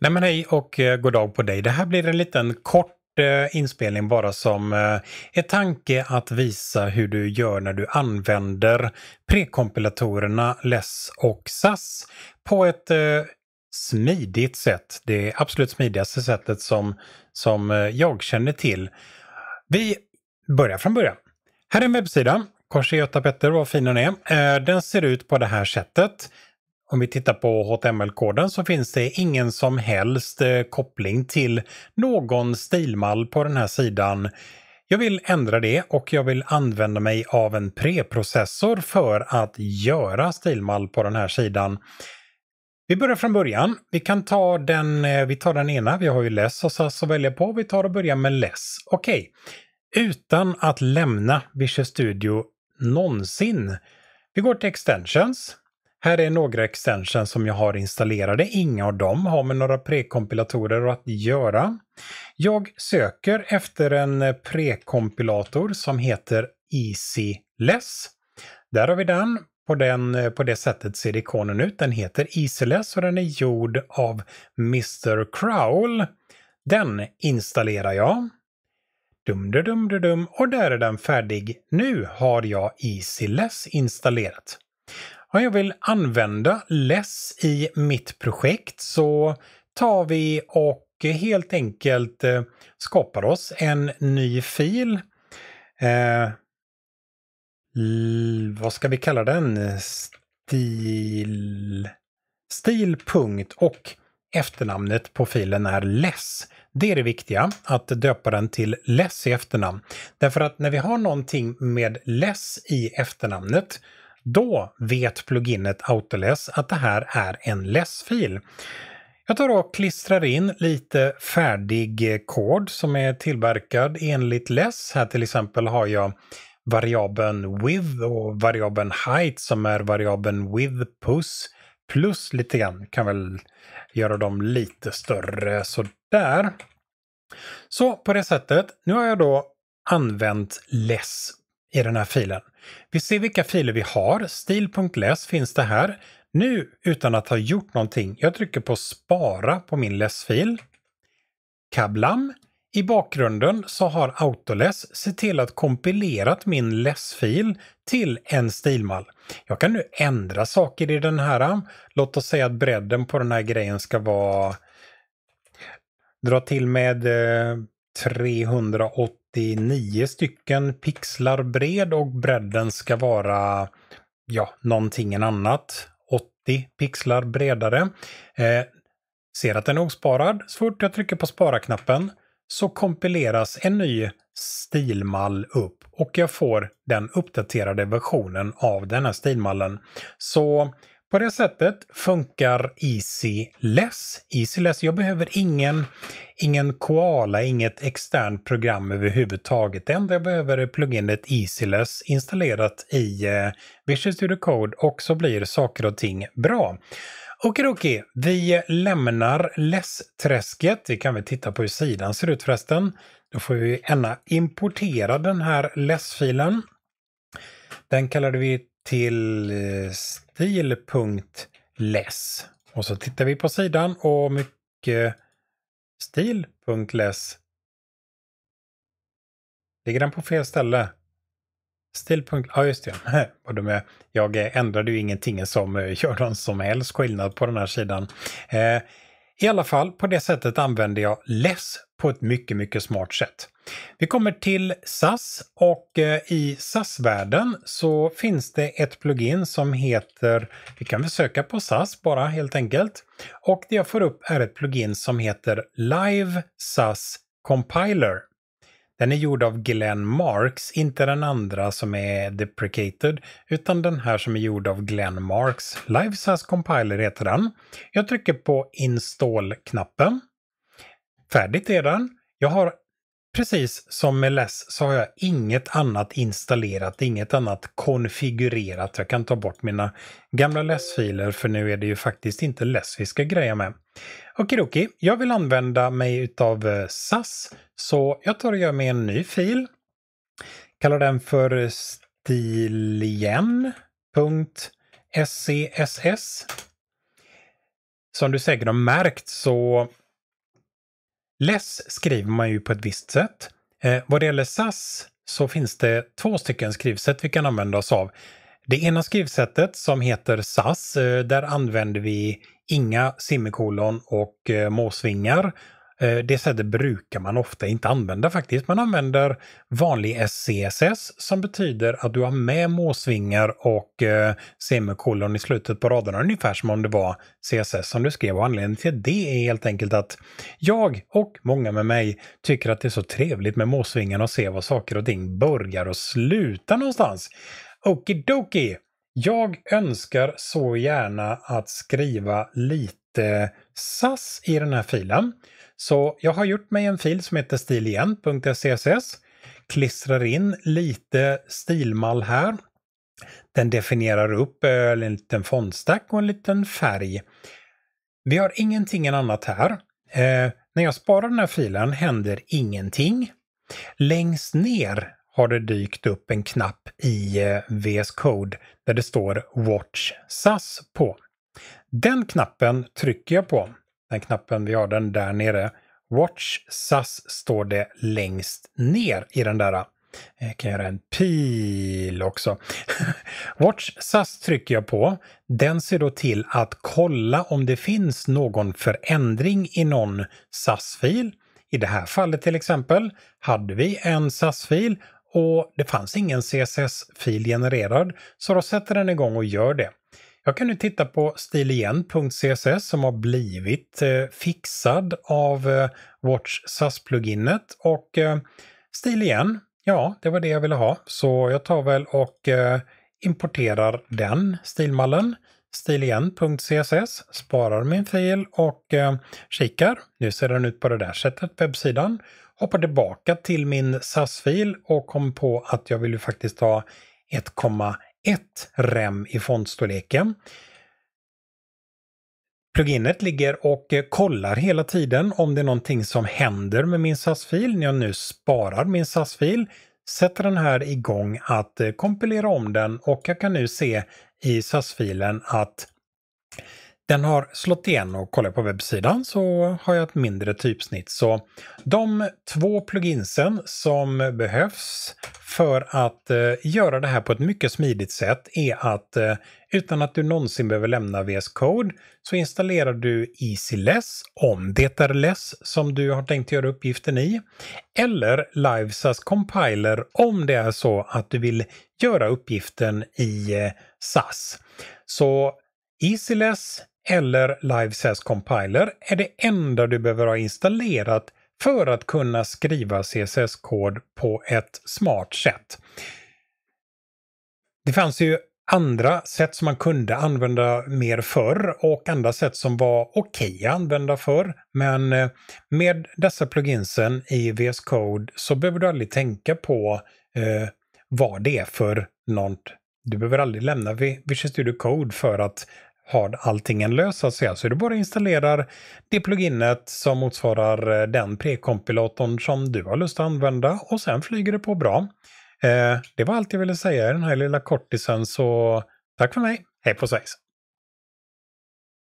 Nej men hej och eh, god dag på dig. Det här blir en liten kort eh, inspelning bara som eh, är tanke att visa hur du gör när du använder prekompilatorerna LESS och SAS på ett smidigt sätt. Det absolut smidigaste sättet som, som jag till. Vi börjar från början. Här är en webbsida, Korsi Göta Petter, vad fin den är. Den ser ut på det här sättet. Om vi tittar på HTML-koden så finns det ingen som helst eh, koppling till någon stilmall på den här sidan. Jag vill ändra det och jag vill använda mig av en preprocessor för att göra stilmall på den här sidan. Vi börjar från början. Vi kan ta den, eh, vi tar den ena, vi har ju less och SAS att välja på. Vi tar och börjar med less. Okej. Okay. Utan att lämna Visual Studio någonsin. Vi går till Extensions. Här är några extensions som jag har installerade. Inga av dem har med några prekompilatorer att göra. Jag söker efter en eh, prekompilator som heter EasyLess. Där har vi den. På, den. Eh, på det sättet ser ikonen ut. Den heter EasyLess och den är gjord av Mr. Crowl. Den installerar jag. Dum, dum, dum, dum, Och där är den färdig. Nu har jag EasyLess installerat om jag vill använda less i mitt projekt så tar vi och helt enkelt eh, skapar oss en ny fil. Eh, vad ska vi kalla den? Stil... Stilpunkt och efternamnet på filen är less. Det är det viktiga, att döpa den till less i efternamn. Därför att när vi har någonting med less i efternamnet då vet pluginet Autoless att det här är en less-fil. Jag tar och klistrar in lite färdig eh, kod som är tillverkad enligt less. Här till exempel har jag variabeln with och variabeln height som är variabeln with puss plus lite grann. Kan väl göra dem lite större sådär. Så på det sättet, nu har jag då använt less i den här filen. Vi ser vilka filer vi har. Stil.läs finns det här. Nu, utan att ha gjort någonting, jag trycker på spara på min läsfil. Kablam! I bakgrunden så har Autoless sett till att kompilerat min läsfil till en stilmall. Jag kan nu ändra saker i den här. Låt oss säga att bredden på den här grejen ska vara... Dra till med eh, 389 stycken pixlar bred och bredden ska vara ja, någonting annat. 80 pixlar bredare. Eh, ser att den är osparad. Så fort jag trycker på spara-knappen så kompileras en ny stilmall upp och jag får den uppdaterade versionen av den här stilmallen. Så på det sättet funkar EasyLess. EasyLess, jag behöver ingen, ingen koala, inget externt program överhuvudtaget. Det enda jag behöver är pluginet EasyLess installerat i eh, Visual Studio Code och så blir saker och ting bra. Okej, vi lämnar lässträsket. Vi kan väl titta på hur sidan ser ut förresten. Då får vi gärna importera den här läsfilen. Den kallade vi till eh, stil.less. Och så tittar vi på sidan och mycket stil.less. Ligger den på fel ställe? Stil... ja just det. Jag ändrade ju ingenting som eh, gör någon som helst skillnad på den här sidan. Eh, I alla fall, på det sättet använder jag less på ett mycket, mycket smart sätt. Vi kommer till SAS och eh, i SAS-världen så finns det ett plugin som heter, vi kan väl söka på SAS bara helt enkelt, och det jag får upp är ett plugin som heter Live SAS Compiler. Den är gjord av Glenn Marks, inte den andra som är deprecated, utan den här som är gjord av Glenn Marks. Live SAS Compiler heter den. Jag trycker på install-knappen. Färdigt redan. Jag har precis som med LESS så har jag inget annat installerat, inget annat konfigurerat. Jag kan ta bort mina gamla LESS-filer för nu är det ju faktiskt inte LESS vi ska greja med. Okidoki, jag vill använda mig utav eh, SAS så jag tar och gör mig en ny fil. Kallar den för stilien.scss. E som du säkert har märkt så Less skriver man ju på ett visst sätt. Eh, vad det gäller SAS så finns det två stycken skrivsätt vi kan använda oss av. Det ena skrivsättet som heter SAS, eh, där använder vi inga semikolon och eh, måsvingar Eh, det sättet brukar man ofta inte använda faktiskt. Man använder vanlig SCSS som betyder att du har med måsvingar och eh, semikolon i slutet på raderna, ungefär som om det var CSS som du skrev. Och anledningen till det är helt enkelt att jag och många med mig tycker att det är så trevligt med måsvingarna och se var saker och ting börjar och slutar någonstans. Okidoki! Jag önskar så gärna att skriva lite SAS i den här filen. Så jag har gjort mig en fil som heter stilien.css, e klistrar in lite stilmall här. Den definierar upp eh, en liten fondstack och en liten färg. Vi har ingenting annat här. Eh, när jag sparar den här filen händer ingenting. Längst ner har det dykt upp en knapp i eh, VS Code där det står Watch SAS på. Den knappen trycker jag på den knappen, vi har den där nere. Watch SAS står det längst ner i den där. Eh, jag kan göra en pil också. Watch SAS trycker jag på. Den ser då till att kolla om det finns någon förändring i någon SAS-fil. I det här fallet till exempel hade vi en SAS-fil och det fanns ingen CSS-fil genererad, så då sätter den igång och gör det. Jag kan nu titta på stiligen.css som har blivit eh, fixad av eh, Watch SAS-pluginet och eh, stiligen, ja, det var det jag ville ha. Så jag tar väl och eh, importerar den stilmallen stiligen.css, sparar min fil och eh, kikar. Nu ser den ut på det där sättet, webbsidan. Hoppar tillbaka till min SAS-fil och kom på att jag vill ju faktiskt ha 1,1 ett rem i fondstorleken. Pluginet ligger och kollar hela tiden om det är någonting som händer med min SAS-fil när jag nu sparar min SAS-fil. Sätter den här igång att eh, kompilera om den och jag kan nu se i SAS-filen att den har slått igen och kollar på webbsidan så har jag ett mindre typsnitt. Så de två pluginsen som behövs för att eh, göra det här på ett mycket smidigt sätt är att eh, utan att du någonsin behöver lämna VS Code så installerar du EasyLess, om det är less som du har tänkt göra uppgiften i, eller LiveSas Compiler om det är så att du vill göra uppgiften i eh, SAS. Så EasyLess, eller LiveSAS Compiler är det enda du behöver ha installerat för att kunna skriva CSS-kod på ett smart sätt. Det fanns ju andra sätt som man kunde använda mer förr och andra sätt som var okej okay att använda förr. Men eh, med dessa pluginsen i VS Code så behöver du aldrig tänka på eh, vad det är för något. Du behöver aldrig lämna Visual Studio Code för att har allting en lös så att säga. Så du bara installerar det pluginet som motsvarar eh, den prekompilatorn som du har lust att använda och sen flyger det på bra. Eh, det var allt jag ville säga i den här lilla kortisen så tack för mig. Hej på svejs!